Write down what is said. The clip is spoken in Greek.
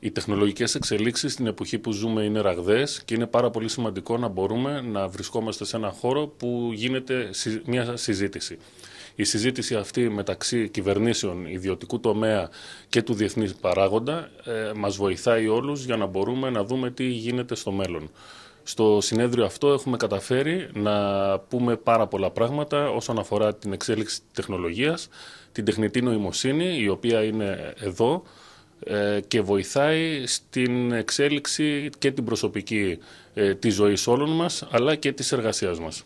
Οι τεχνολογικές εξελίξεις στην εποχή που ζούμε είναι ραγδαίες και είναι πάρα πολύ σημαντικό να μπορούμε να βρισκόμαστε σε έναν χώρο που γίνεται μια συζήτηση. Η συζήτηση αυτή μεταξύ κυβερνήσεων, ιδιωτικού τομέα και του διεθνής παράγοντα ε, μας βοηθάει όλους για να μπορούμε να δούμε τι γίνεται στο μέλλον. Στο συνέδριο αυτό έχουμε καταφέρει να πούμε πάρα πολλά πράγματα όσον αφορά την εξέλιξη τεχνολογίας, την τεχνητή νοημοσύνη η οποία είναι εδώ, ε, και βοηθάει στην εξέλιξη και την προσωπική ε, της ζωής όλων μας αλλά και της εργασίας μας.